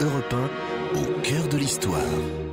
Europe 1, au cœur de l'histoire.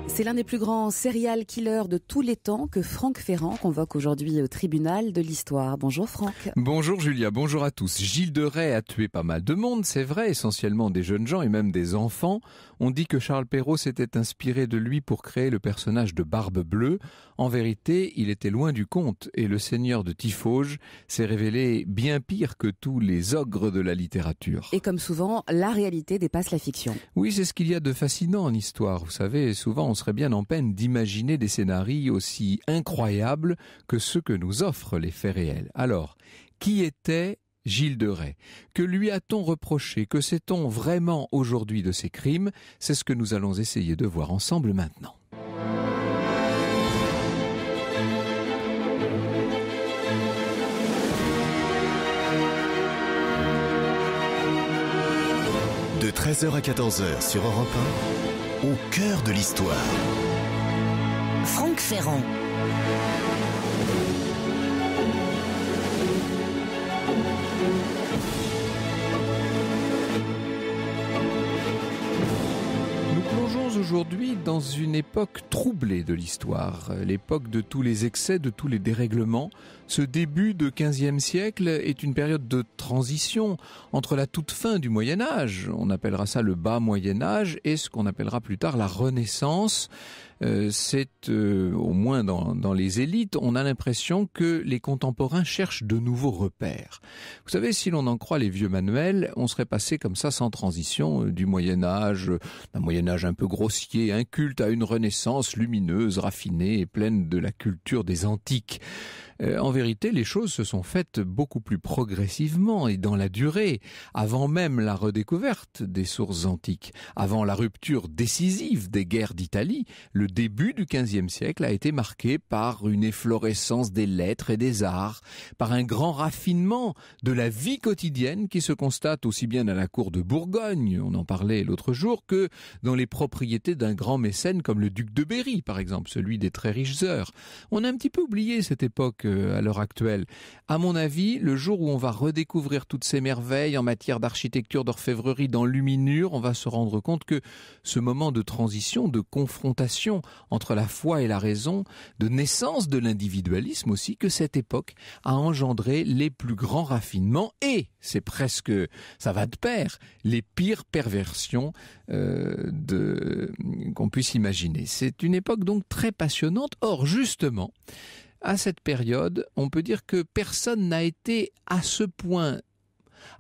C'est l'un des plus grands serial killers de tous les temps que Franck Ferrand convoque aujourd'hui au tribunal de l'histoire. Bonjour Franck. Bonjour Julia, bonjour à tous. Gilles de Rais a tué pas mal de monde, c'est vrai, essentiellement des jeunes gens et même des enfants. On dit que Charles Perrault s'était inspiré de lui pour créer le personnage de Barbe Bleue. En vérité, il était loin du compte et le seigneur de Tiffauges s'est révélé bien pire que tous les ogres de la littérature. Et comme souvent, la réalité dépasse la fiction. Oui, c'est ce qu'il y a de fascinant en histoire. Vous savez, souvent on serait bien en peine d'imaginer des scénarios aussi incroyables que ceux que nous offrent les faits réels. Alors, qui était Gilles de Rais. Que lui a-t-on reproché Que sait-on vraiment aujourd'hui de ses crimes C'est ce que nous allons essayer de voir ensemble maintenant. De 13h à 14h sur Europe 1, au cœur de l'histoire. Franck Ferrand. aujourd'hui dans une époque troublée de l'histoire, l'époque de tous les excès, de tous les dérèglements. Ce début de 15 siècle est une période de transition entre la toute fin du Moyen Âge, on appellera ça le bas Moyen Âge, et ce qu'on appellera plus tard la Renaissance. Euh, c'est euh, au moins dans, dans, les élites, on a l'impression que les contemporains cherchent de nouveaux repères. Vous savez, si l'on en croit les vieux manuels, on serait passé comme ça sans transition euh, du Moyen Âge, d'un Moyen Âge un peu grossier, inculte, à une Renaissance lumineuse, raffinée et pleine de la culture des antiques. Euh, en vérité, les choses se sont faites beaucoup plus progressivement et dans la durée, avant même la redécouverte des sources antiques, avant la rupture décisive des guerres d'Italie, le début du XVe siècle a été marqué par une efflorescence des lettres et des arts, par un grand raffinement de la vie quotidienne qui se constate aussi bien à la cour de Bourgogne, on en parlait l'autre jour, que dans les propriétés d'un grand mécène comme le duc de Berry, par exemple, celui des très riches heures. On a un petit peu oublié cette époque à l'heure actuelle. À mon avis, le jour où on va redécouvrir toutes ces merveilles en matière d'architecture, d'orfèvrerie, d'enluminure, on va se rendre compte que ce moment de transition, de confrontation entre la foi et la raison, de naissance de l'individualisme aussi, que cette époque a engendré les plus grands raffinements et, c'est presque, ça va de pair, les pires perversions euh, qu'on puisse imaginer. C'est une époque donc très passionnante. Or, justement, à cette période, on peut dire que personne n'a été à ce point,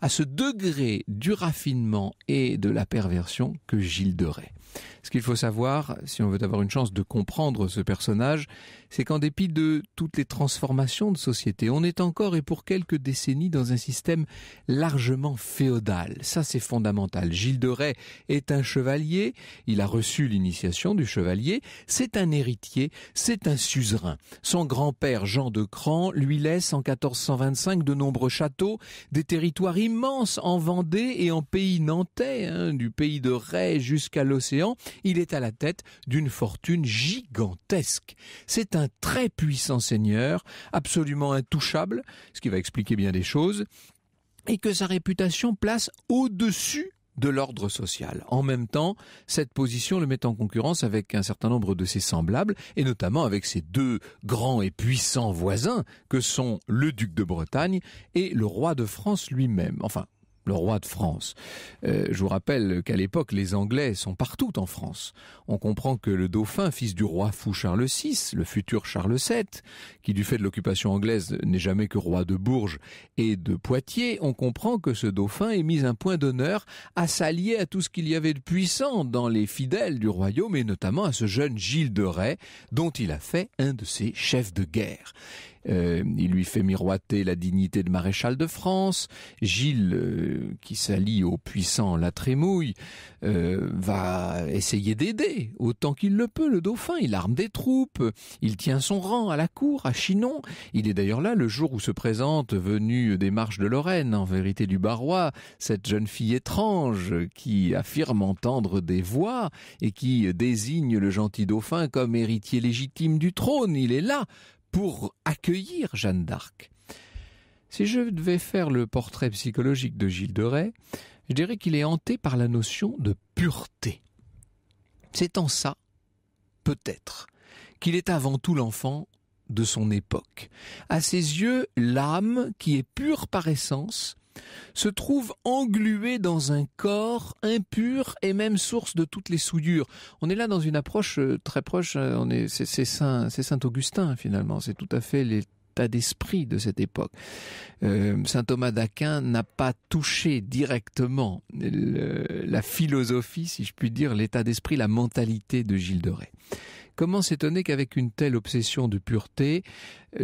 à ce degré du raffinement et de la perversion que Gilles de ce qu'il faut savoir, si on veut avoir une chance de comprendre ce personnage, c'est qu'en dépit de toutes les transformations de société, on est encore et pour quelques décennies dans un système largement féodal. Ça, c'est fondamental. Gilles de Rais est un chevalier, il a reçu l'initiation du chevalier, c'est un héritier, c'est un suzerain. Son grand-père, Jean de Cran, lui laisse en 1425 de nombreux châteaux, des territoires immenses en Vendée et en pays nantais, hein, du pays de Rais jusqu'à l'océan, il est à la tête d'une fortune gigantesque. C'est un très puissant seigneur, absolument intouchable, ce qui va expliquer bien des choses, et que sa réputation place au-dessus de l'ordre social. En même temps, cette position le met en concurrence avec un certain nombre de ses semblables, et notamment avec ses deux grands et puissants voisins que sont le duc de Bretagne et le roi de France lui-même. Enfin, le roi de France. Euh, je vous rappelle qu'à l'époque, les Anglais sont partout en France. On comprend que le dauphin, fils du roi fou Charles VI, le futur Charles VII, qui du fait de l'occupation anglaise n'est jamais que roi de Bourges et de Poitiers, on comprend que ce dauphin ait mis un point d'honneur à s'allier à tout ce qu'il y avait de puissant dans les fidèles du royaume et notamment à ce jeune Gilles de Rais, dont il a fait un de ses chefs de guerre. Euh, il lui fait miroiter la dignité de maréchal de France. Gilles, euh, qui s'allie au puissant La Trémouille, euh, va essayer d'aider autant qu'il le peut le dauphin. Il arme des troupes, il tient son rang à la cour, à Chinon. Il est d'ailleurs là le jour où se présente, venue des marches de Lorraine, en vérité du Barrois, cette jeune fille étrange qui affirme entendre des voix et qui désigne le gentil dauphin comme héritier légitime du trône. Il est là pour accueillir Jeanne d'Arc. Si je devais faire le portrait psychologique de Gilles de Rais, je dirais qu'il est hanté par la notion de pureté. C'est en ça, peut-être, qu'il est avant tout l'enfant de son époque. À ses yeux, l'âme, qui est pure par essence, se trouve englué dans un corps impur et même source de toutes les souillures. On est là dans une approche euh, très proche, euh, c'est, Saint, Augustin finalement, c'est tout à fait l'état d'esprit de cette époque. Euh, Saint Thomas d'Aquin n'a pas touché directement la philosophie, si je puis dire, l'état d'esprit, la mentalité de Gilles de Rais. Comment s'étonner qu'avec une telle obsession de pureté,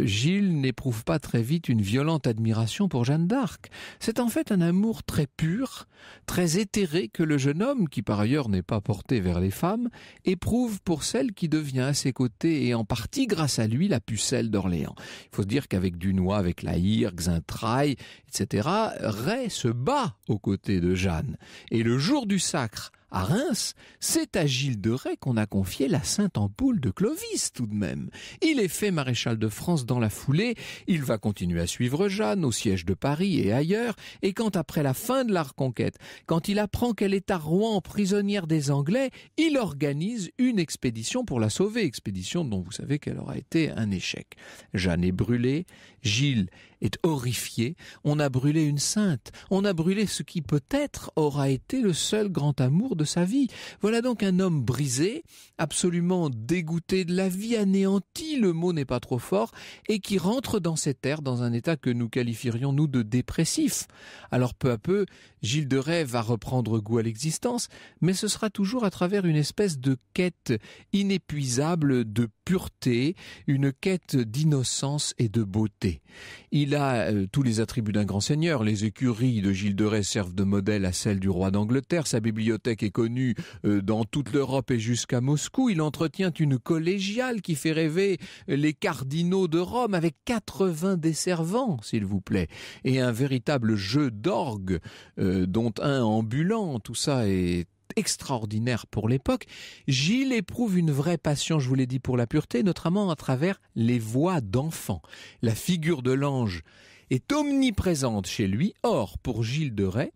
Gilles n'éprouve pas très vite une violente admiration pour Jeanne d'Arc. C'est en fait un amour très pur, très éthéré que le jeune homme, qui par ailleurs n'est pas porté vers les femmes, éprouve pour celle qui devient à ses côtés et en partie grâce à lui la pucelle d'Orléans. Il faut se dire qu'avec Dunois, avec La Hire, Xintraille, etc., Ray se bat aux côtés de Jeanne. Et le jour du sacre, à Reims, c'est à Gilles de Rais qu'on a confié la Sainte Ampoule de Clovis tout de même. Il est fait maréchal de France dans la foulée. Il va continuer à suivre Jeanne au siège de Paris et ailleurs. Et quand après la fin de la reconquête, quand il apprend qu'elle est à Rouen prisonnière des Anglais, il organise une expédition pour la sauver, expédition dont vous savez qu'elle aura été un échec. Jeanne est brûlée, Gilles est horrifié. On a brûlé une sainte. On a brûlé ce qui peut-être aura été le seul grand amour de sa vie. Voilà donc un homme brisé, absolument dégoûté de la vie, anéanti, le mot n'est pas trop fort, et qui rentre dans cette terres dans un état que nous qualifierions nous de dépressif. Alors peu à peu, Gilles de Rais va reprendre goût à l'existence, mais ce sera toujours à travers une espèce de quête inépuisable de pureté, une quête d'innocence et de beauté. Il a euh, tous les attributs d'un grand seigneur. Les écuries de Gilles de Rais servent de modèle à celles du roi d'Angleterre. Sa bibliothèque est connue euh, dans toute l'Europe et jusqu'à Moscou. Il entretient une collégiale qui fait rêver les cardinaux de Rome avec 80 desservants, s'il vous plaît, et un véritable jeu d'orgue euh, dont un ambulant. Tout ça est extraordinaire pour l'époque, Gilles éprouve une vraie passion, je vous l'ai dit, pour la pureté, notamment à travers les voix d'enfant. La figure de l'ange est omniprésente chez lui. Or, pour Gilles de Rais,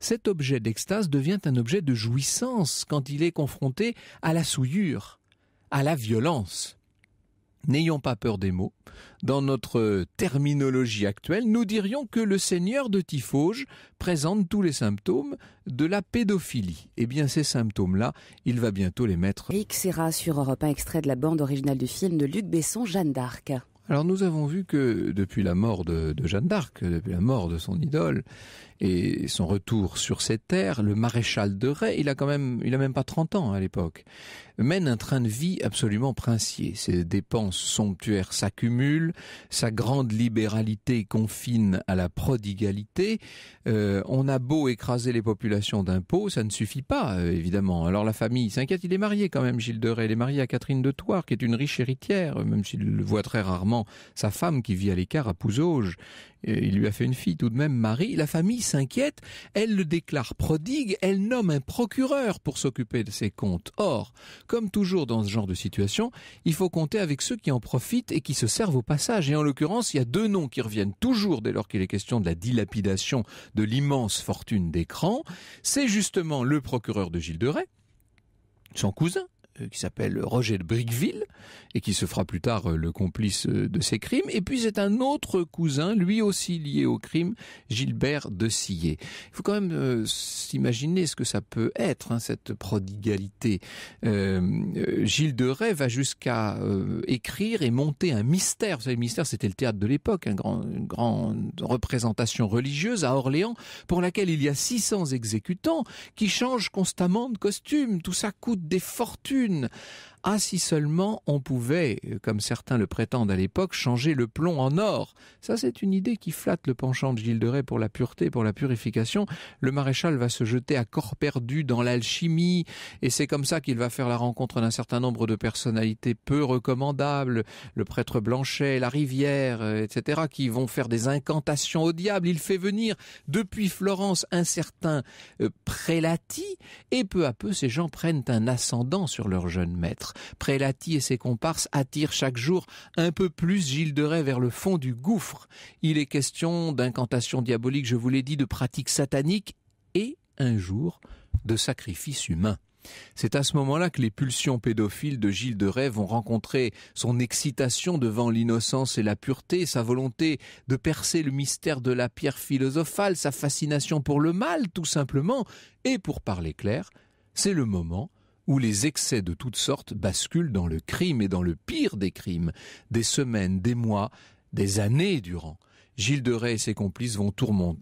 cet objet d'extase devient un objet de jouissance quand il est confronté à la souillure, à la violence n'ayons pas peur des mots. Dans notre terminologie actuelle, nous dirions que le seigneur de Tifauge présente tous les symptômes de la pédophilie. Eh bien, ces symptômes-là, il va bientôt les mettre. Eric Serra sur Europe 1, extrait de la bande originale du film de Luc Besson, Jeanne d'Arc. Alors nous avons vu que depuis la mort de, de Jeanne d'Arc, depuis la mort de son idole, et son retour sur ses terres, le maréchal de Ray, il a quand même, il a même pas 30 ans à l'époque, mène un train de vie absolument princier. Ses dépenses somptuaires s'accumulent, sa grande libéralité confine à la prodigalité. Euh, on a beau écraser les populations d'impôts, ça ne suffit pas, euh, évidemment. Alors la famille s'inquiète, il est marié quand même, Gilles de Ray, il est marié à Catherine de Toire, qui est une riche héritière, même s'il le voit très rarement, sa femme qui vit à l'écart à Pouzauges. Il lui a fait une fille tout de même, Marie. La famille s'inquiète, elle le déclare prodigue, elle nomme un procureur pour s'occuper de ses comptes. Or, comme toujours dans ce genre de situation, il faut compter avec ceux qui en profitent et qui se servent au passage. Et en l'occurrence, il y a deux noms qui reviennent toujours dès lors qu'il est question de la dilapidation de l'immense fortune d'écran. C'est justement le procureur de Gilles de Rais, son cousin, euh, qui s'appelle Roger de Bricqueville et qui se fera plus tard euh, le complice euh, de ces crimes. Et puis c'est un autre cousin, lui aussi lié au crime, Gilbert de Sillé Il faut quand même s'imaginer ce que ça peut être, hein, cette prodigalité. Gilles de Rais va jusqu'à écrire et monter un mystère. Vous savez, le mystère, c'était le théâtre de l'époque, un grand, une grande représentation religieuse à Orléans, pour laquelle il y a 600 exécutants qui changent constamment de costume. Tout ça coûte des fortunes une Ah si seulement on pouvait, euh, comme certains le prétendent à l'époque, changer le plomb en or. Ça c'est une idée qui flatte le penchant de Gilles de Rais pour la pureté, pour la purification. Le maréchal va se jeter à corps perdu dans l'alchimie et c'est comme ça qu'il va faire la rencontre d'un certain nombre de personnalités peu recommandables, le prêtre Blanchet, la rivière, euh, etc., qui vont faire des incantations au diable. Il fait venir depuis Florence un certain euh, prélati et peu à peu ces gens prennent un ascendant sur leur jeune maître. Prélati et ses comparses attirent chaque jour un peu plus Gilles de Rais vers le fond du gouffre. Il est question d'incantations diaboliques, je vous l'ai dit, de pratiques sataniques et, un jour, de sacrifices humains. C'est à ce moment-là que les pulsions pédophiles de Gilles de Rais vont rencontrer son excitation devant l'innocence et la pureté, sa volonté de percer le mystère de la pierre philosophale, sa fascination pour le mal tout simplement, et pour parler clair, c'est le moment où les excès de toutes sortes basculent dans le crime et dans le pire des crimes, des semaines, des mois, des années durant. Gilles de Rais et ses complices vont,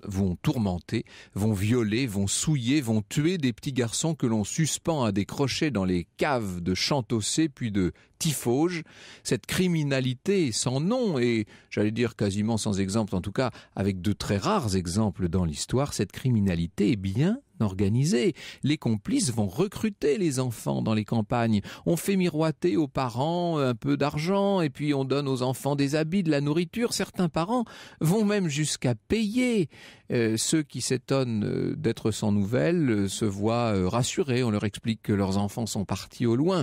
vont, tourmenter, vont violer, vont souiller, vont tuer des petits garçons que l'on suspend à des crochets dans les caves de Chantossé puis de Tifauge. Cette criminalité sans nom et, j'allais dire quasiment sans exemple, en tout cas avec de très rares exemples dans l'histoire, cette criminalité est bien Organisés, Les complices vont recruter les enfants dans les campagnes. On fait miroiter aux parents un peu d'argent et puis on donne aux enfants des habits, de la nourriture. Certains parents vont même jusqu'à payer. Euh, ceux qui s'étonnent euh, d'être sans nouvelles euh, se voient rassurés. On leur explique que leurs enfants sont partis au loin.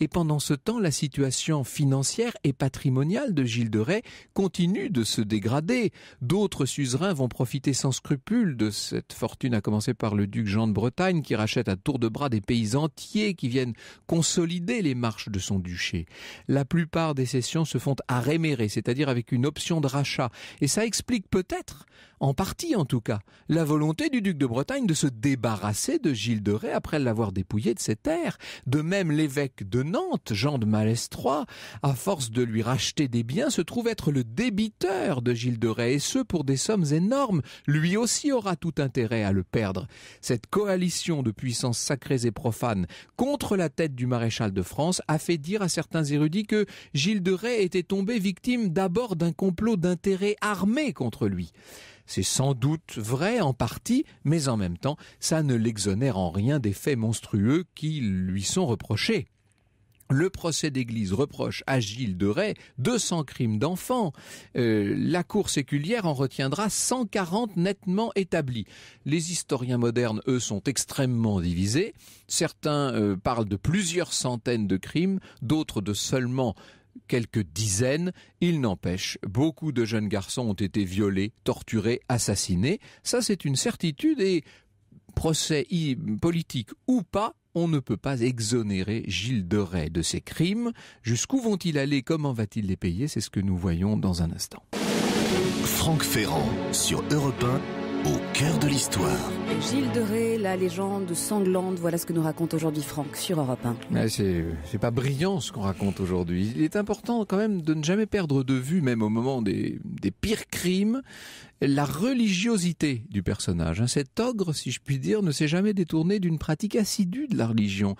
Et pendant ce temps, la situation financière et patrimoniale de Gilles de Rais continue de se dégrader. D'autres suzerains vont profiter sans scrupule de cette fortune, à commencer par le duc Jean de Bretagne, qui rachète à tour de bras des pays entiers qui viennent consolider les marches de son duché. La plupart des cessions se font à réméré, c'est-à-dire avec une option de rachat. Et ça explique peut-être en partie en tout cas, la volonté du duc de Bretagne de se débarrasser de Gilles de Rais après l'avoir dépouillé de ses terres. De même, l'évêque de Nantes, Jean de Malestroit, à force de lui racheter des biens, se trouve être le débiteur de Gilles de Rais, et ce pour des sommes énormes. Lui aussi aura tout intérêt à le perdre. Cette coalition de puissances sacrées et profanes contre la tête du maréchal de France a fait dire à certains érudits que Gilles de Rais était tombé victime d'abord d'un complot d'intérêts armés contre lui. C'est sans doute vrai en partie, mais en même temps, ça ne l'exonère en rien des faits monstrueux qui lui sont reprochés. Le procès d'Église reproche à Gilles de Rais 200 crimes d'enfants. Euh, la Cour séculière en retiendra 140 nettement établis. Les historiens modernes, eux, sont extrêmement divisés. Certains euh, parlent de plusieurs centaines de crimes, d'autres de seulement quelques dizaines. Il n'empêche, beaucoup de jeunes garçons ont été violés, torturés, assassinés. Ça, c'est une certitude et procès politique ou pas, on ne peut pas exonérer Gilles de de ses crimes. Jusqu'où vont-ils aller Comment va-t-il les payer C'est ce que nous voyons dans un instant. Franck Ferrand sur Europe au cœur de l'histoire. Gilles de Ré, la légende sanglante, voilà ce que nous raconte aujourd'hui Franck sur Europe 1. Mais c'est, pas brillant ce qu'on raconte aujourd'hui. Il est important quand même de ne jamais perdre de vue, même au moment des, pires crimes, la religiosité du personnage. Hein. Cet ogre, si je puis dire, ne s'est jamais détourné d'une pratique assidue de la religion.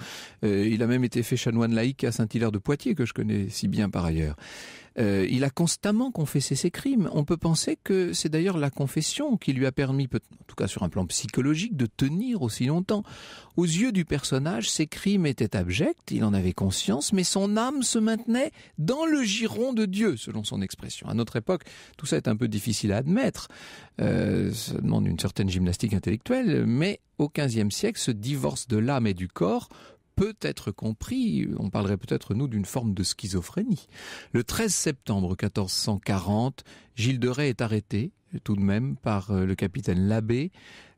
Euh, il a même été fait chanoine laïque à Saint-Hilaire de Poitiers, que je connais si bien par ailleurs. Euh, il a constamment confessé ses crimes. On peut penser que c'est d'ailleurs la confession qui lui a permis, en tout cas sur un plan psychologique, de tenir aussi longtemps. Aux yeux du personnage, ses crimes étaient abjects, il en avait conscience, mais son âme se maintenait dans le giron de Dieu, selon son expression. À notre époque, tout ça est un peu difficile à admettre. Euh, ça demande une certaine gymnastique intellectuelle, mais au XVe siècle, ce divorce de l'âme et du corps peut être compris, on parlerait peut-être nous d'une forme de schizophrénie. Le 13 septembre 1440, Gilles de Rais est arrêté tout de même par euh, le capitaine Labbé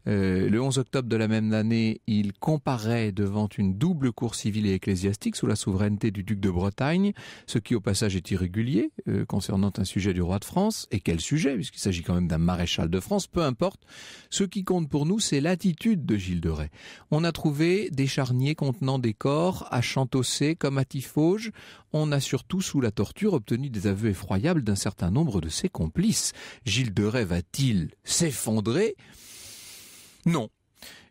euh, le 11 octobre de la même année, il comparaît devant une double cour civile et ecclésiastique sous la souveraineté du duc de Bretagne, ce qui au passage est irrégulier euh, concernant un sujet du roi de France. Et quel sujet, puisqu'il s'agit quand même d'un maréchal de France, peu importe. Ce qui compte pour nous, c'est l'attitude de Gilles de Rais. On a trouvé des charniers contenant des corps à Chantossé comme à Tifauge. On a surtout, sous la torture, obtenu des aveux effroyables d'un certain nombre de ses complices. Gilles de Rais va-t-il s'effondrer non.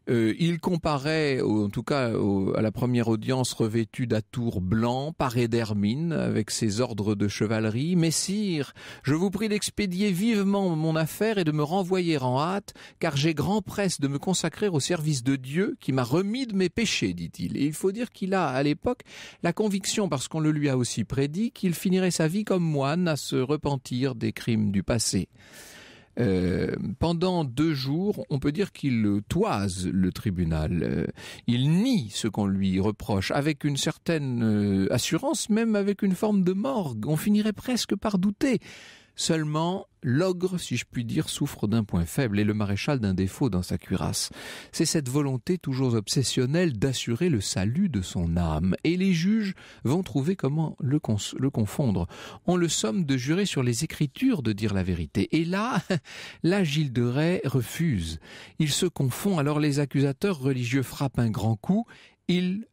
Euh, il comparait, en tout cas à la première audience, revêtu d'atours blancs, paré d'hermine, avec ses ordres de chevalerie. Messire, je vous prie d'expédier vivement mon affaire et de me renvoyer en hâte, car j'ai grand presse de me consacrer au service de Dieu qui m'a remis de mes péchés, dit-il. Et il faut dire qu'il a, à l'époque, la conviction, parce qu'on le lui a aussi prédit, qu'il finirait sa vie comme moine à se repentir des crimes du passé. Euh, pendant deux jours, on peut dire qu'il toise le tribunal. Euh, il nie ce qu'on lui reproche avec une certaine euh, assurance, même avec une forme de morgue. On finirait presque par douter. Seulement, l'ogre, si je puis dire, souffre d'un point faible et le maréchal d'un défaut dans sa cuirasse. C'est cette volonté toujours obsessionnelle d'assurer le salut de son âme. Et les juges vont trouver comment le, confondre. On le somme de jurer sur les écritures de dire la vérité. Et là, là, Gilles de Rais refuse. Il se confond, alors les accusateurs religieux frappent un grand coup. Ils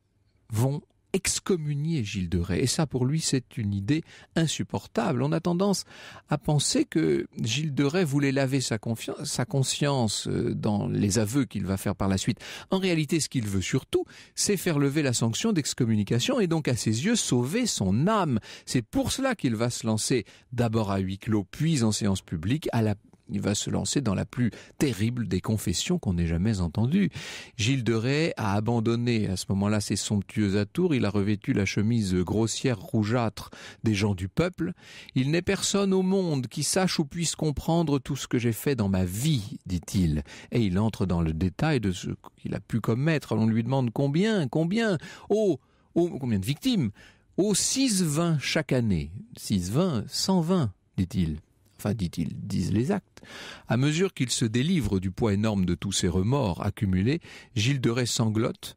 vont excommunier Gilles de Rais. Et ça, pour lui, c'est une idée insupportable. On a tendance à penser que Gilles de Rais voulait laver sa, sa conscience euh, dans les aveux qu'il va faire par la suite. En réalité, ce qu'il veut surtout, c'est faire lever la sanction d'excommunication et donc, à ses yeux, sauver son âme. C'est pour cela qu'il va se lancer d'abord à huis clos, puis en séance publique, à la il va se lancer dans la plus terrible des confessions qu'on ait jamais entendues. Gilles de Rais a abandonné à ce moment-là ses somptueux atours, il a revêtu la chemise grossière rougeâtre des gens du peuple. Il n'est personne au monde qui sache ou puisse comprendre tout ce que j'ai fait dans ma vie, dit-il. Et il entre dans le détail de ce qu'il a pu commettre. on lui demande combien, combien, oh, oh combien de victimes, oh, six vingt chaque année. 6-20, 120, dit-il enfin dit-il, disent les actes. À mesure qu'il se délivre du poids énorme de tous ses remords accumulés, Gilles de Rais sanglote,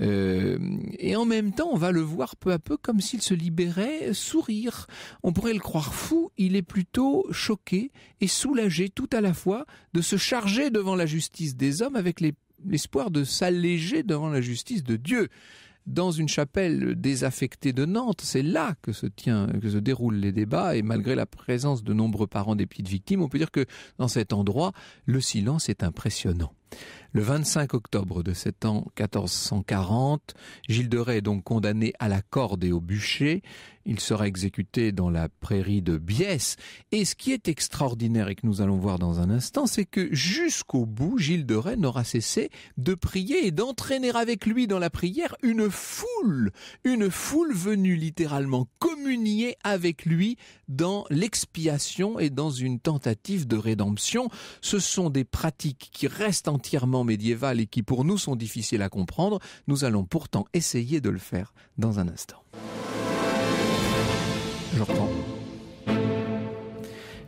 euh, et en même temps, on va le voir peu à peu comme s'il se libérait, sourire. On pourrait le croire fou, il est plutôt choqué et soulagé tout à la fois de se charger devant la justice des hommes avec l'espoir de s'alléger devant la justice de Dieu dans une chapelle désaffectée de Nantes. C'est là que se, que se déroulent les débats et malgré la présence de nombreux parents des petites victimes, on peut dire que dans cet endroit, le silence est impressionnant. Le 25 octobre de cet an 1440, Gilles de Rais est donc condamné à la corde et au bûcher. Il sera exécuté dans la prairie de Biesse. Et ce qui est extraordinaire et que nous allons voir dans un instant, c'est que jusqu'au bout, Gilles de Rais n'aura cessé de prier et d'entraîner avec lui dans la prière une foule, une foule venue littéralement communier avec lui dans l'expiation et dans une tentative de rédemption. Ce sont des pratiques qui restent entièrement médiévales et qui pour nous sont difficiles à comprendre, nous allons pourtant essayer de le faire dans un instant. Je reprends.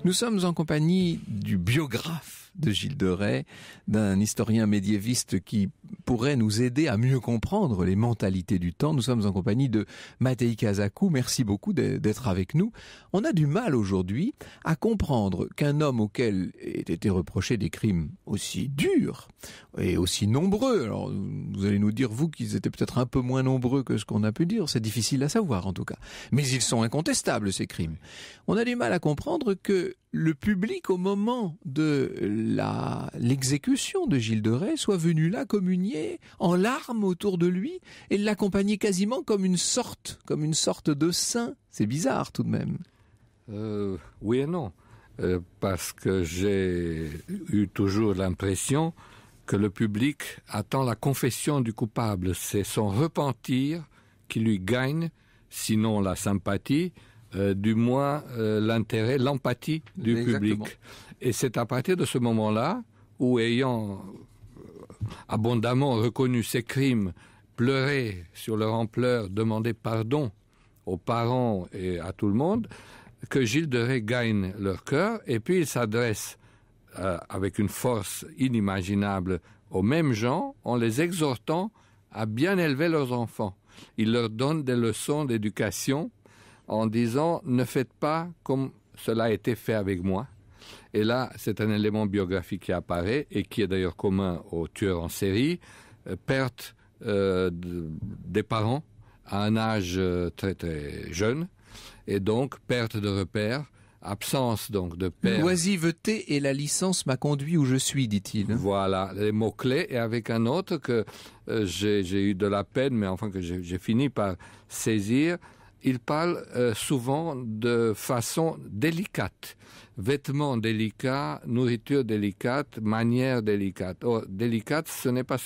Nous sommes en compagnie du biographe de Gilles de Rais, d'un historien médiéviste qui pourrait nous aider à mieux comprendre les mentalités du temps. Nous sommes en compagnie de Matei Kazaku. Merci beaucoup d'être avec nous. On a du mal aujourd'hui à comprendre qu'un homme auquel étaient été reprochés des crimes aussi durs et aussi nombreux, alors vous allez nous dire, vous, qu'ils étaient peut-être un peu moins nombreux que ce qu'on a pu dire, c'est difficile à savoir en tout cas, mais ils sont incontestables, ces crimes. On a du mal à comprendre que le public, au moment de l'exécution de Gilles de Rais, soit venu là communier en larmes autour de lui et l'accompagnait quasiment comme une sorte, comme une sorte de saint. C'est bizarre tout de même. Euh, oui et non, euh, parce que j'ai eu toujours l'impression que le public attend la confession du coupable. C'est son repentir qui lui gagne, sinon la sympathie, euh, du moins l'intérêt, l'empathie du public. Et c'est à partir de ce moment-là où, ayant abondamment reconnu ses crimes, pleuré sur leur ampleur, demandé pardon aux parents et à tout le monde, que Gilles de Ré gagne leur cœur, et puis il s'adresse euh, avec une force inimaginable aux mêmes gens en les exhortant à bien élever leurs enfants. Il leur donne des leçons d'éducation en disant ne faites pas comme cela a été fait avec moi, et là, c'est un élément biographique qui apparaît et qui est d'ailleurs commun aux tueurs en série. Euh, perte euh, des parents à un âge euh, très très jeune et donc perte de repères, absence donc de père. L'oisiveté et la licence m'a conduit où je suis, dit-il. Voilà, les mots-clés, et avec un autre que j'ai eu de la peine, mais enfin que j'ai fini par saisir, il parle souvent de façon délicate vêtements délicats, nourriture délicate, manière délicate. Or, oh, délicate, ce n'est pas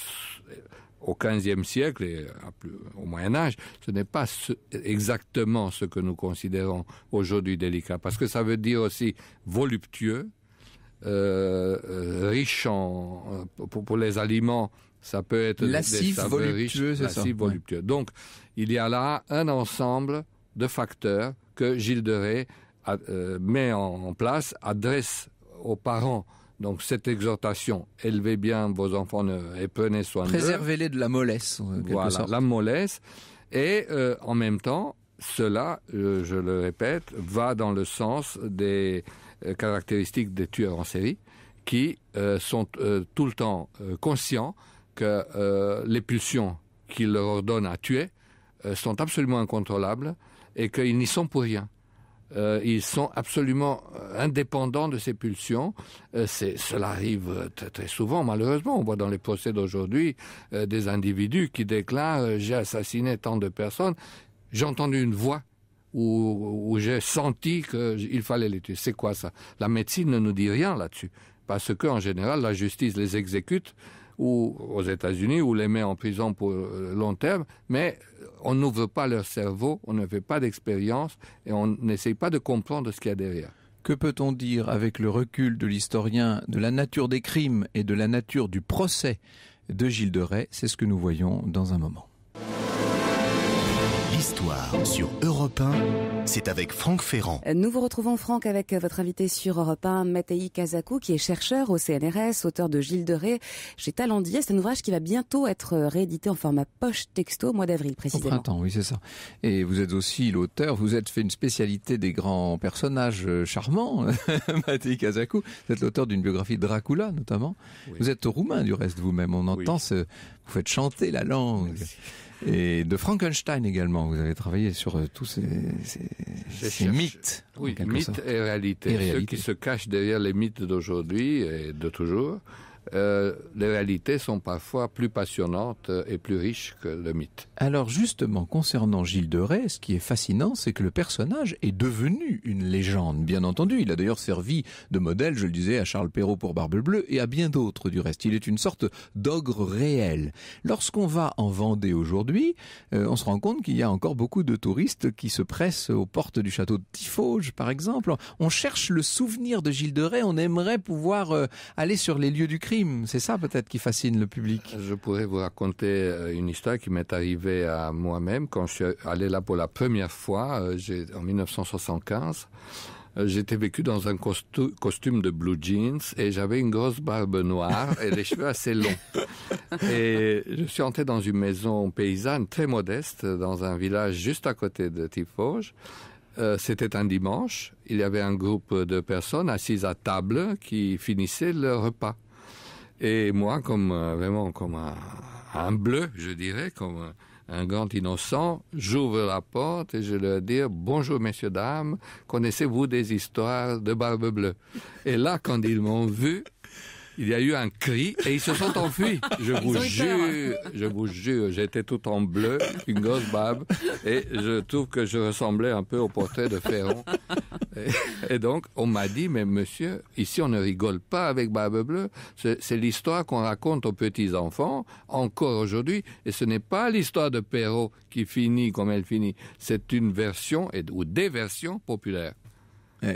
au XVe siècle et euh, au Moyen Âge, ce n'est pas exactement ce que nous considérons aujourd'hui délicat, parce que ça veut dire aussi voluptueux, euh, euh, riche en pour, les aliments, ça peut être lassif, voluptueux, voluptueux. Donc, il y a là un ensemble de facteurs que Gilles de euh, met en place adresse aux parents donc cette exhortation, élevez bien vos enfants et prenez soin d'eux. Préservez-les de la mollesse. voilà, la mollesse. Et euh, en même temps, cela, je le répète, va dans le sens des euh, caractéristiques des tueurs en série qui sont tout le temps conscients que les pulsions qu'ils leur ordonnent à tuer sont absolument incontrôlables et qu'ils n'y sont pour rien. Euh, ils sont absolument euh, indépendants de ces pulsions. Euh, cela arrive très souvent, malheureusement. On voit dans les procès d'aujourd'hui des individus qui déclarent j'ai assassiné tant de personnes, j'ai entendu une voix où, j'ai senti qu'il fallait les tuer. C'est quoi ça La médecine ne nous dit rien là-dessus, parce que en général la justice les exécute ou aux États-Unis ou les met en prison pour long terme, mais on n'ouvre pas leur cerveau, on ne fait pas d'expérience et on n'essaye pas de comprendre ce qu'il y a derrière. Que peut-on dire avec le recul de l'historien de la nature des crimes et de la nature du procès de Gilles de Rais C'est ce que nous voyons dans un moment. Histoire sur Europe 1, c'est avec Franck Ferrand. Nous vous retrouvons Franck avec euh, votre invité sur Europe 1, Mattei Kazakou, qui est chercheur au CNRS, auteur de Gilles de Ré chez Talendier. C'est un ouvrage qui va bientôt être euh, réédité en format poche texto au mois d'avril précisément. Au printemps, oui c'est ça. Et vous êtes aussi l'auteur, vous êtes fait une spécialité des grands personnages euh, charmants, Mattei Kazakou. Vous êtes l'auteur d'une biographie de Dracula notamment. Vous êtes roumain du reste vous-même, on entend ce vous faites chanter la langue. Et de Frankenstein également. Vous avez travaillé sur euh, tous ces, ces, mythes. Oui, mythes et réalités. Réalité. Ceux qui se cachent derrière les mythes d'aujourd'hui et de toujours. Euh, les réalités sont parfois plus passionnantes euh, et plus riches que le mythe. Alors justement, concernant Gilles de Rais, ce qui est fascinant, c'est que le personnage est devenu une légende, bien entendu. Il a d'ailleurs servi de modèle, je le disais, à Charles Perrault pour Barbe Bleue et à bien d'autres du reste. Il est une sorte d'ogre réel. Lorsqu'on va en Vendée aujourd'hui, euh, on se rend compte qu'il y a encore beaucoup de touristes qui se pressent aux portes du château de Tifauge, par exemple. On cherche le souvenir de Gilles de Rais, on aimerait pouvoir aller sur les lieux du crime c'est ça peut-être qui fascine le public. Je pourrais vous raconter euh, une histoire qui m'est arrivée à moi-même quand je suis allé là pour la première fois euh, en 1975. Euh, j'étais vécu dans un costume de blue jeans et j'avais une grosse barbe noire et les cheveux assez longs. Et je suis entré dans une maison paysanne très modeste dans un village juste à côté de Tiffauges. C'était un dimanche. Il y avait un groupe de personnes assises à table qui finissaient leur repas. Et moi, comme euh, vraiment comme un, bleu, je dirais, comme euh, un, gant grand innocent, j'ouvre la porte et je leur dis bonjour messieurs dames, connaissez-vous des histoires de Barbe Bleue Et là, quand ils m'ont vu, il y a eu un cri et ils se sont enfuis. Je vous jure, je vous jure, j'étais tout en bleu, une grosse barbe, et je trouve que je ressemblais un peu au portrait de Ferron. Et, donc, on m'a dit, mais monsieur, ici on ne rigole pas avec Barbe Bleue, c'est l'histoire qu'on raconte aux petits-enfants, encore aujourd'hui, et ce n'est pas l'histoire de Perrault qui finit comme elle finit, c'est une version, ou des versions populaires.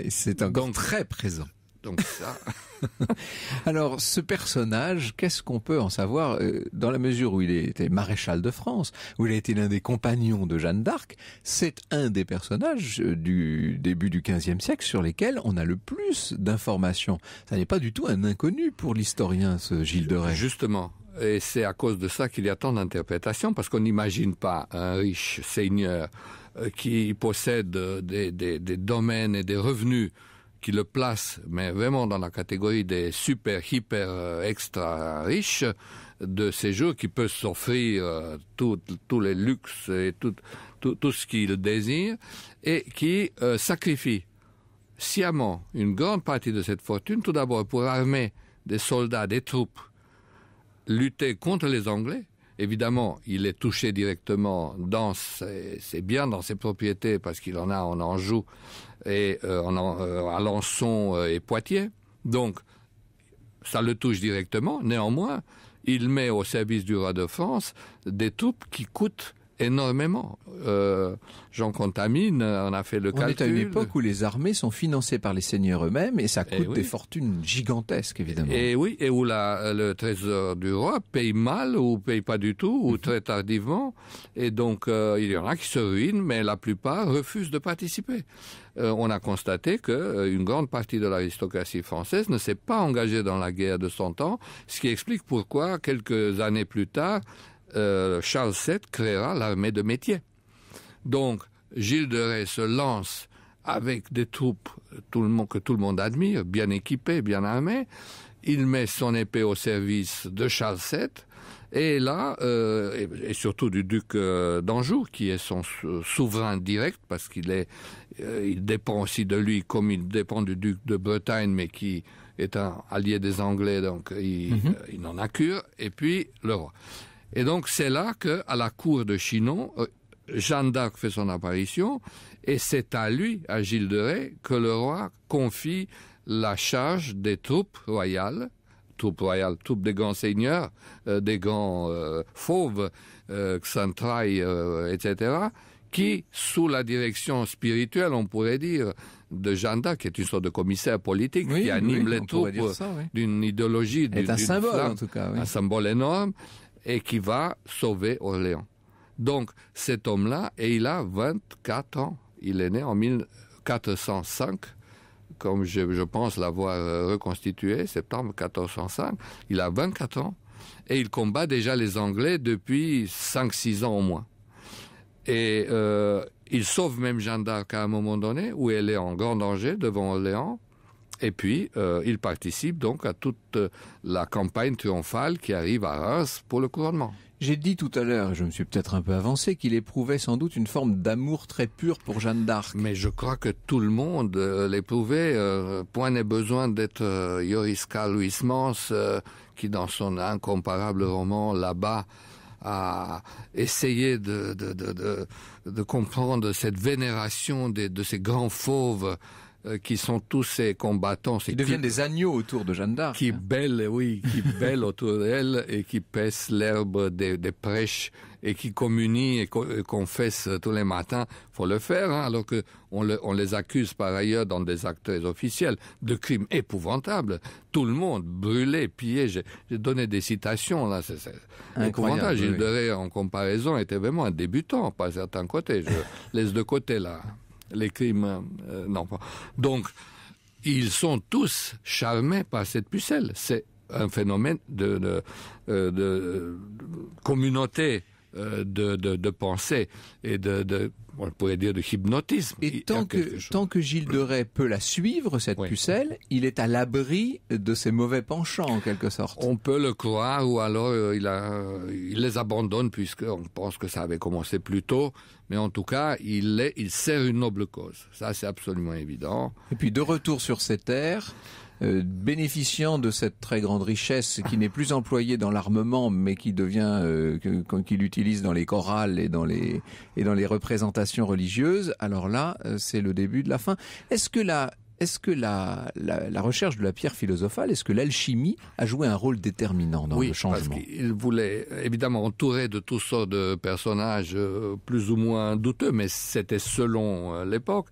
C'est un grand très présent ça. Alors, ce personnage, qu'est-ce qu'on peut en savoir euh, dans la mesure où il était maréchal de France, où il a été l'un des compagnons de Jeanne d'Arc C'est un des personnages euh, du début du XVe siècle sur lesquels on a le plus d'informations. Ça n'est pas du tout un inconnu pour l'historien, ce Gilles de Rais. Justement. Et c'est à cause de ça qu'il y a tant d'interprétations, parce qu'on n'imagine pas un riche seigneur euh, qui possède des domaines et des revenus qui le place, mais vraiment dans la catégorie des super, hyper, euh, extra riches, de ces jours, qui peuvent s'offrir euh, tous les luxes et tout, tout, ce qu'ils désirent, et qui euh, sacrifient sciemment une grande partie de cette fortune, tout d'abord pour armer des soldats, des troupes, lutter contre les Anglais, Évidemment, il est touché directement dans ses, biens, dans ses propriétés, parce qu'il en a en Anjou et euh, en, euh, Alençon euh, et Poitiers. Donc, ça le touche directement. Néanmoins, il met au service du roi de France des troupes qui coûtent énormément. Euh, Jean Contamine, on a fait le cas. calcul. On est à une époque où les armées sont financées par les seigneurs eux-mêmes et ça eh coûte des fortunes gigantesques, évidemment. Et eh oui, et où le trésor du roi paye mal ou paye pas du tout ou mhm. très tardivement. Et donc, euh, il y en a qui se ruinent, mais la plupart refusent de participer. Euh, on a constaté que une grande partie de l'aristocratie française ne s'est pas engagée dans la guerre de Cent Ans, ce qui explique pourquoi, quelques années plus tard, euh, Charles VII créera l'armée de métier. Donc, Gilles de Rais se lance avec des troupes tout le monde, que tout le monde admire, bien équipées, bien armées. Il met son épée au service de Charles VII. Et là, euh, et, surtout du duc euh, d'Anjou, qui est son souverain direct, parce qu'il est, il dépend aussi de lui, comme il dépend du duc de Bretagne, mais qui est un allié des Anglais, donc il, mhm. il n'en a cure. Et puis le roi. Et donc c'est là que, à la cour de Chinon, euh, Jeanne d'Arc fait son apparition, et c'est à lui, à Gilles de Rais, que le roi confie la charge des troupes royales, troupes royales, troupes des grands seigneurs, euh, des grands euh, fauves, euh, etc., qui, sous la direction spirituelle, on pourrait dire, de Jeanne d'Arc, qui est une sorte de commissaire politique, qui anime les troupes d'une idéologie, d'une, un symbole, en tout cas, un symbole énorme, et qui va sauver Orléans. Donc cet homme-là, et il a 24 ans, il est né en 1405, comme je, pense l'avoir euh, reconstitué, septembre 1405, il a 24 ans, et il combat déjà les Anglais depuis 5-6 ans au moins. Et euh, il sauve même Jeanne d'Arc à un moment donné, où elle est en grand danger devant Orléans, et puis, euh, il participe donc à toute euh, la campagne triomphale qui arrive à Reims pour le couronnement. J'ai dit tout à l'heure, et je me suis peut-être un peu avancé, qu'il éprouvait sans doute une forme d'amour très pur pour Jeanne d'Arc. Mais je crois que tout le monde euh, l'éprouvait. point n'est besoin d'être euh, Yoris Louis Mans, qui dans son incomparable roman Là-bas a essayé de, comprendre cette vénération de ces grands fauves euh, qui sont tous ces combattants. Ces qui deviennent des agneaux autour de Jeanne d'Arc. Qui hein. bêlent, oui, qui bêlent autour d'elle et qui pèsent l'herbe des, prêches et qui communient et, confessent tous les matins. Faut le faire, hein, alors que on, les accuse par ailleurs dans des actes officiels de crimes épouvantables. Tout le monde brûlé, pillé. J'ai donné des citations là. C'est incroyable Gilles en comparaison était vraiment un débutant par certains côtés. Je laisse de côté là les crimes. Euh, non. Donc, ils sont tous charmés par cette pucelle. C'est un phénomène de euh, communauté euh, de, pensée et de, on pourrait dire, de hypnotisme. Et tant que, tant que Gilles de peut la suivre, cette pucelle, il est à l'abri de ses mauvais penchants, en quelque sorte. On peut le croire, ou alors euh, il, les abandonne, puisqu'on pense que ça avait commencé plus tôt, mais en tout cas, il, est, il sert une noble cause. Ça, c'est absolument évident. Et puis, de retour sur ses terres, euh, bénéficiant de cette très grande richesse qui n'est plus employée dans l'armement, mais qui devient euh, qu'il utilise dans les chorales et dans les et dans les représentations religieuses. Alors là, euh, c'est le début de la fin. Est-ce que la est-ce que la, la, recherche de la pierre philosophale, est-ce que l'alchimie a joué un rôle déterminant dans le changement parce Il voulait évidemment entourer de tous sortes de personnages euh, plus ou moins douteux, mais c'était selon l'époque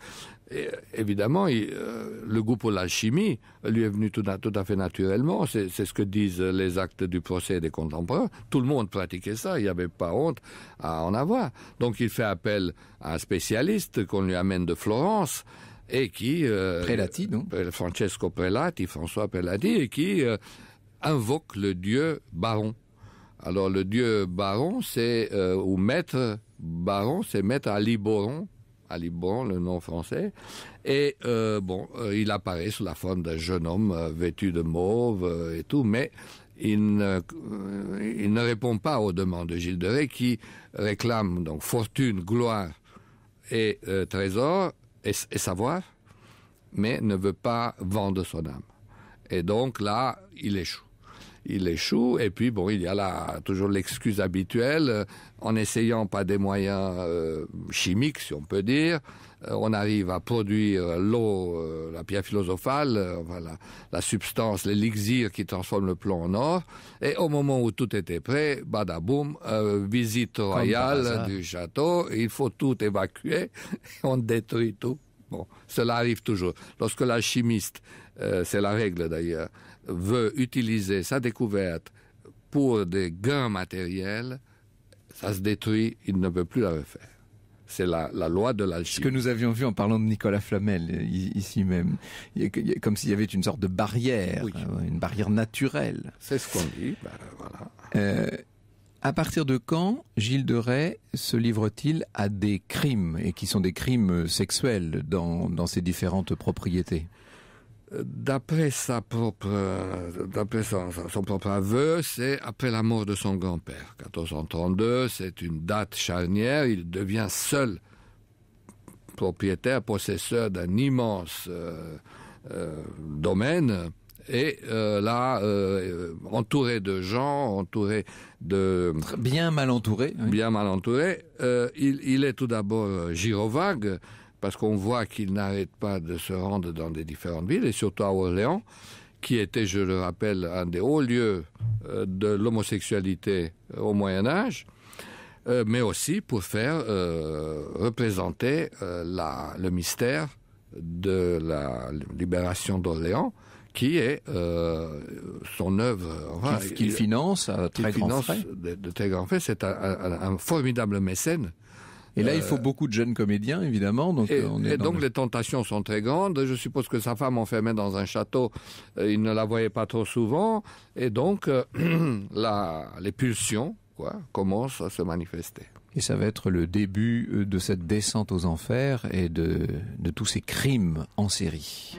évidemment, euh, le goût pour la chimie lui est venu tout, à, fait naturellement. C'est ce que disent les actes du procès des contemporains. Tout le monde pratiquait ça. Il n'y avait pas honte à en avoir. Donc il fait appel à un spécialiste qu'on lui amène de Florence et qui... Euh, non Francesco Prelati, François Prelati, et qui euh, invoque le dieu Baron. Alors le dieu Baron, c'est... ou maître Baron, c'est maître Aliboron, Alibon, le nom français. Et euh, bon, euh, il apparaît sous la forme d'un jeune homme euh, vêtu de mauve et tout, mais il ne, répond pas aux demandes de Gilles de Ré qui réclame donc fortune, gloire et trésor et, savoir, mais ne veut pas vendre son âme. Et donc là, il échoue il échoue. Et puis, bon, il y a là toujours l'excuse habituelle. Euh, en essayant pas des moyens euh, chimiques, si on peut dire, euh, on arrive à produire l'eau, la pierre philosophale, voilà, la substance, l'élixir qui transforme le plomb en or. Et au moment où tout était prêt, badaboum, visite royale du château, il faut tout évacuer, on détruit tout. Bon, cela arrive toujours. Lorsque l'alchimiste, c'est la règle d'ailleurs, veut utiliser sa découverte pour des gains matériels, ça se détruit, il ne peut plus la refaire. C'est la, loi de l'alchimie. Ce que nous avions vu en parlant de Nicolas Flamel, ici même. Comme s'il y avait une sorte de barrière, euh, une barrière naturelle. C'est ce qu'on dit, ben, euh, à partir de quand Gilles de Rais se livre-t-il à des crimes, et qui sont des crimes sexuels dans ses différentes propriétés d'après sa propre, son, propre aveu, c'est après la mort de son grand-père. 1432, c'est une date charnière. Il devient seul propriétaire, possesseur d'un immense euh, euh, domaine. Et euh, là, entouré de gens, entouré de... Bien mal entouré. Bien mal entouré. il, il est tout d'abord girovague parce qu'on voit qu'il n'arrête pas de se rendre dans des différentes villes, et surtout à Orléans, qui était, je le rappelle, un des hauts lieux euh, de l'homosexualité au Moyen Âge, euh, mais aussi pour faire euh, représenter le mystère de la libération d'Orléans, qui est son œuvre. Enfin, qu'il finance très, finance de, très grand frais. C'est un, formidable mécène et là, il euh, faut beaucoup de jeunes comédiens, évidemment. Donc, et, euh, donc les tentations sont très grandes. Je suppose que sa femme enfermée dans un château, euh, il ne la voyait pas trop souvent, et donc la, les pulsions quoi, commencent à se manifester. Et ça va être le début de cette descente aux enfers et de tous ces crimes en série.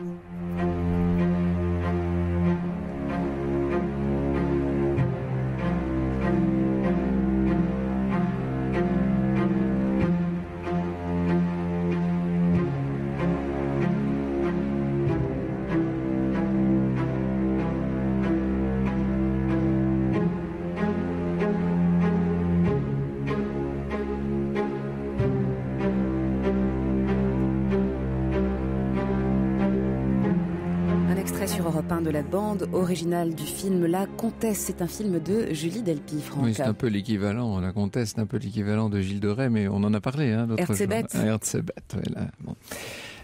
Original du film La Comtesse. C'est un film de Julie Delpy, Franck. Oui, c'est un peu l'équivalent. La Comtesse, c'est un peu l'équivalent de Gilles de Rais, mais on en a parlé. Hein,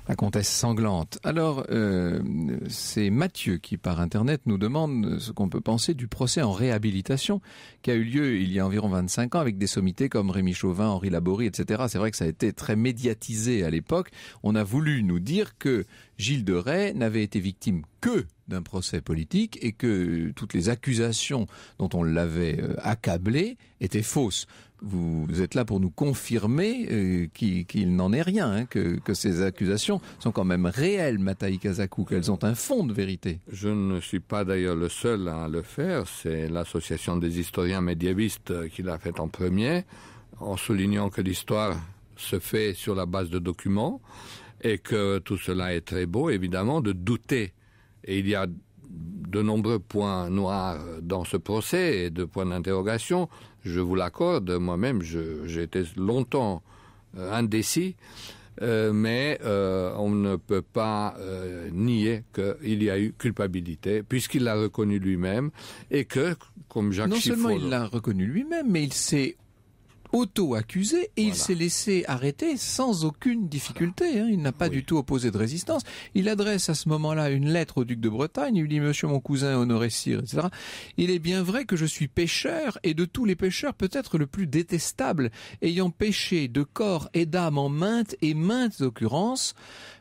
La comtesse sanglante. Alors, euh, c'est Mathieu qui, par Internet, nous demande ce qu'on peut penser du procès en réhabilitation qui a eu lieu il y a environ 25 ans avec des sommités comme Rémi Chauvin, Henri Laborie, etc. C'est vrai que ça a été très médiatisé à l'époque. On a voulu nous dire que Gilles de Rais n'avait été victime que d'un procès politique et que toutes les accusations dont on l'avait euh, accablé étaient fausses. Vous êtes là pour nous confirmer euh, qu'il n'en est rien, hein, que, ces accusations sont quand même réelles, Mataï Kazakou, qu'elles ont un fond de vérité. Je ne suis pas d'ailleurs le seul à le faire, c'est l'association des historiens médiévistes euh, qui l'a fait en premier, en soulignant que l'histoire se fait sur la base de documents et que tout cela est très beau, évidemment, de douter. Et il y a de nombreux points noirs dans ce procès et de points d'interrogation. Je vous l'accorde, moi-même, j'ai été longtemps euh, indécis, euh, mais euh, on ne peut pas nier qu'il y a eu culpabilité, puisqu'il l'a reconnu lui-même, et que, comme Jacques Non seulement il l'a reconnu lui-même, mais il s'est auto-accusé et il s'est laissé arrêter sans aucune difficulté. Hein. Il n'a pas du tout opposé de résistance. Il adresse à ce moment-là une lettre au duc de Bretagne. Il lui dit, monsieur mon cousin, honoré sire, etc. Il est bien vrai que je suis pêcheur et de tous les pêcheurs peut-être le plus détestable, ayant pêché de corps et d'âme en maintes et maintes occurrences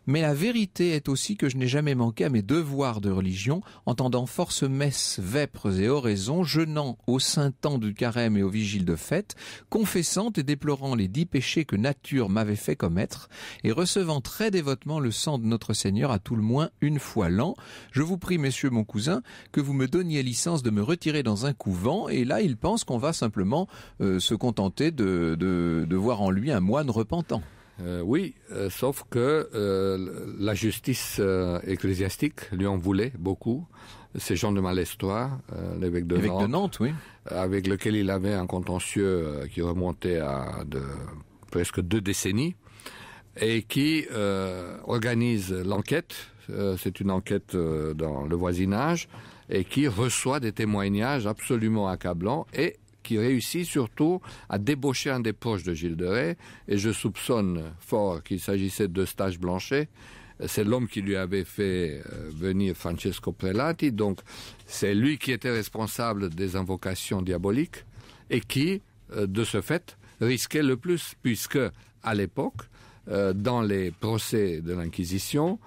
mais la vérité est aussi que je n'ai jamais manqué à mes devoirs de religion, entendant force messes, vêpres et oraisons, jeûnant au saint temps du carême et aux vigiles de fête, confessant et déplorant les dix péchés que nature m'avait fait commettre, et recevant très dévotement le sang de notre Seigneur à tout le moins une fois l'an. Je vous prie, messieurs mon cousin, que vous me donniez licence de me retirer dans un couvent, et là il pense qu'on va simplement euh, se contenter de, de, de voir en lui un moine repentant. Euh, oui, euh, sauf que euh, la justice ecclésiastique lui en voulait beaucoup. C'est Jean de Malestoire, l'évêque de, Nantes, avec lequel il avait un contentieux qui remontait à presque deux décennies et qui organise l'enquête. C'est une enquête dans le voisinage et qui reçoit des témoignages absolument accablants et qui réussit surtout à débaucher un des proches de Gilles de Rais, et je soupçonne fort qu'il s'agissait de Stache Blanchet. C'est l'homme qui lui avait fait euh, venir Francesco Prelati, donc c'est lui qui était responsable des invocations diaboliques et qui, euh, de ce fait, risquait le plus, puisque à l'époque, euh, dans les procès de l'Inquisition,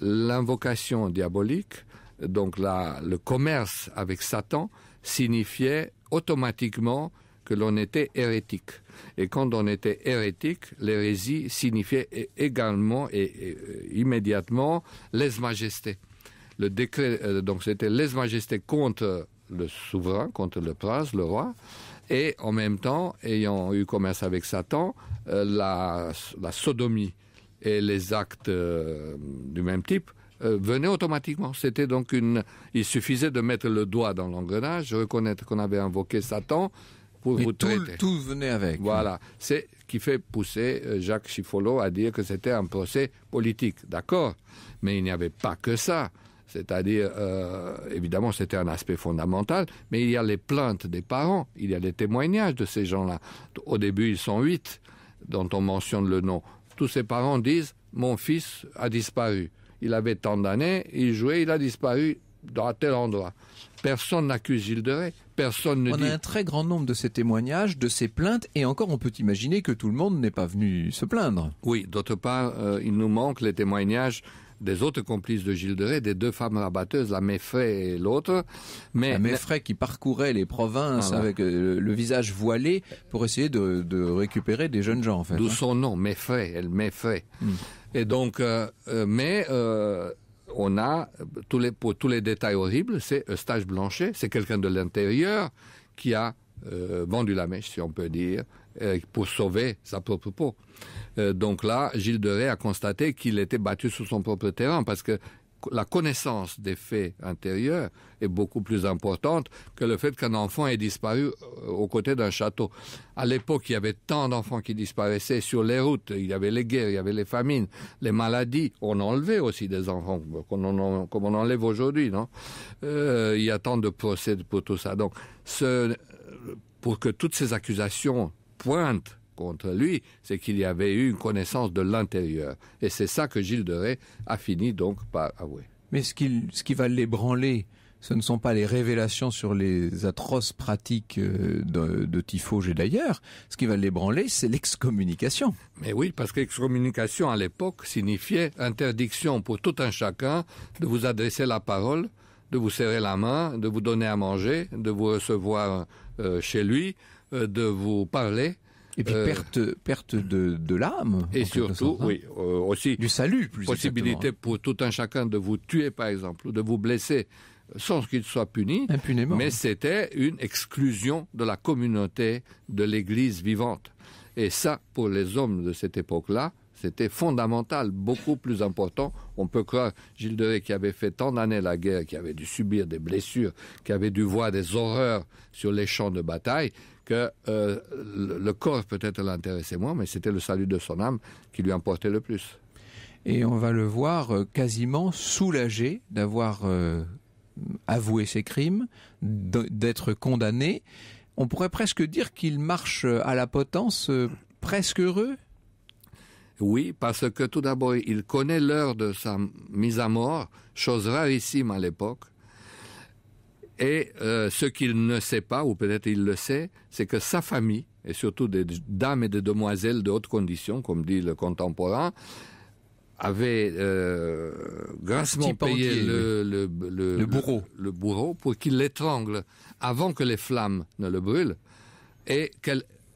l'invocation diabolique donc la, le commerce avec Satan signifiait automatiquement que l'on était hérétique. Et quand on était hérétique, l'hérésie signifiait également et, euh, immédiatement lèse-majesté. Le décret, euh, donc c'était lèse-majesté contre le souverain, contre le prince, le roi, et en même temps, ayant eu commerce avec Satan, euh, la, sodomie et les actes du même type euh, venait automatiquement. C'était donc une. Il suffisait de mettre le doigt dans l'engrenage, reconnaître qu'on avait invoqué Satan pour vous tout, Tout venait avec. Voilà. C'est qui fait pousser euh, Jacques Chiffolo à dire que c'était un procès politique. D'accord. Mais il n'y avait pas que ça. C'est-à-dire, euh, évidemment, c'était un aspect fondamental, mais il y a les plaintes des parents, il y a les témoignages de ces gens-là. Au début, ils sont huit dont on mentionne le nom. Tous ces parents disent, mon fils a disparu il avait tant d'années, il jouait, il a disparu dans tel endroit. Personne n'accuse Gilles personne ne on a un très grand nombre de ces témoignages, de ces plaintes, et encore on peut imaginer que tout le monde n'est pas venu se plaindre. Oui, d'autre part, euh, il nous manque les témoignages des autres complices de Gilderay, des deux femmes rabatteuses, la Méfray et l'autre. Mais la Méfray qui parcourait les provinces avec euh, le, visage voilé pour essayer de, récupérer des jeunes gens, en fait. D'où hein. son nom, Méfray, elle Méfray. Hmm. Et donc, euh, euh, mais euh, on a, tous les, pour tous les détails horribles, c'est Eustache Blanchet, c'est quelqu'un de l'intérieur qui a vendu la mèche, si on peut dire, pour sauver sa propre peau. donc là, Gilles de a constaté qu'il était battu sur son propre terrain parce que la connaissance des faits intérieurs est beaucoup plus importante que le fait qu'un enfant ait disparu euh, aux côtés d'un château. À l'époque, il y avait tant d'enfants qui disparaissaient sur les routes, il y avait les guerres, il y avait les famines, les maladies. On enlevait aussi des enfants, euh, comme on, enlève aujourd'hui, euh, Il y a tant de procès pour tout ça. Donc, pour que toutes ces accusations pointent contre lui, c'est qu'il y avait eu une connaissance de l'intérieur. Et c'est ça que Gilles de Rais a fini donc par avouer. Mais ce qui, ce qui va l'ébranler, ce ne sont pas les révélations sur les atroces pratiques euh, de, de et d'ailleurs. Ce qui va l'ébranler, c'est l'excommunication. Mais oui, parce qu'excommunication à l'époque signifiait interdiction pour tout un chacun de vous adresser la parole, de vous serrer la main, de vous donner à manger, de vous recevoir euh, chez lui, euh, de vous parler et puis euh, perte, de, l'âme. Et surtout, hein. oui, euh, aussi. Du salut, Possibilité pour tout un chacun de vous tuer, par exemple, ou de vous blesser sans qu'il soit puni. Impunément. Mais c'était une exclusion de la communauté, de l'Église vivante. Et ça, pour les hommes de cette époque-là, c'était fondamental, beaucoup plus important. On peut croire Gilles de Ré, qui avait fait tant d'années la guerre, qui avait dû subir des blessures, qui avait dû voir des horreurs sur les champs de bataille, que euh, le corps peut-être l'intéressait moins, mais c'était le salut de son âme qui lui emportait le plus. Et on va le voir euh, quasiment soulagé d'avoir euh, avoué ses crimes, d'être condamné. On pourrait presque dire qu'il marche à la potence presque heureux. Oui, parce que tout d'abord, il connaît l'heure de sa mise à mort, chose rarissime à l'époque. Et euh, ce qu'il ne sait pas, ou peut-être il le sait, c'est que sa famille, et surtout des dames et des demoiselles de haute condition, comme dit le contemporain, avaient euh, grassement payé le, bourreau. pour qu'il l'étrangle avant que les flammes ne le brûlent et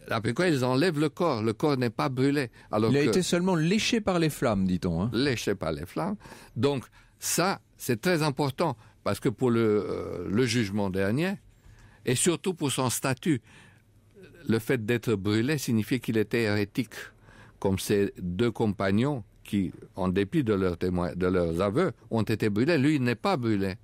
après quoi ils enlèvent le corps. Le corps n'est pas brûlé. Alors il a été seulement léché par les flammes, dit-on. Hein. Léché par les flammes. Donc ça, c'est très important. Parce que pour euh, le, jugement dernier, et surtout pour son statut, le fait d'être brûlé signifiait qu'il était hérétique, comme ses deux compagnons qui, en dépit de, leurs témoins, de leurs aveux, ont été brûlés. Lui, il n'est pas brûlé.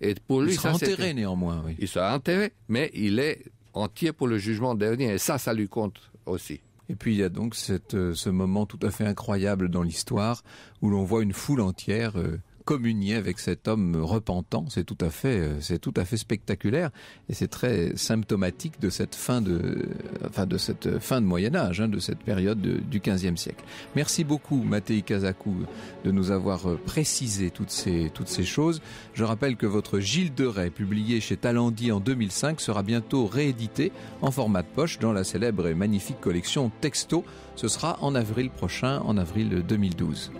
Et pour lui, il sera enterré néanmoins. Oui. Il sera enterré, mais il est entier pour le jugement dernier. Et ça, ça lui compte aussi. Et puis il y a donc cette, euh, ce moment tout à fait incroyable dans l'histoire où l'on voit une foule entière. Euh, communier avec cet homme repentant, c'est tout à fait, euh, c'est tout à fait spectaculaire et c'est très symptomatique de cette fin de, euh, enfin de cette fin de Moyen Âge, hein, de cette période du du XVe siècle. Merci beaucoup, Mattei Kazakou, de nous avoir euh, précisé toutes ces toutes ces choses. Je rappelle que votre Gilles de Rais, publié chez Talandi en 2005, sera bientôt réédité en format de poche dans la célèbre et magnifique collection Texto. Ce sera en avril prochain, en avril 2012.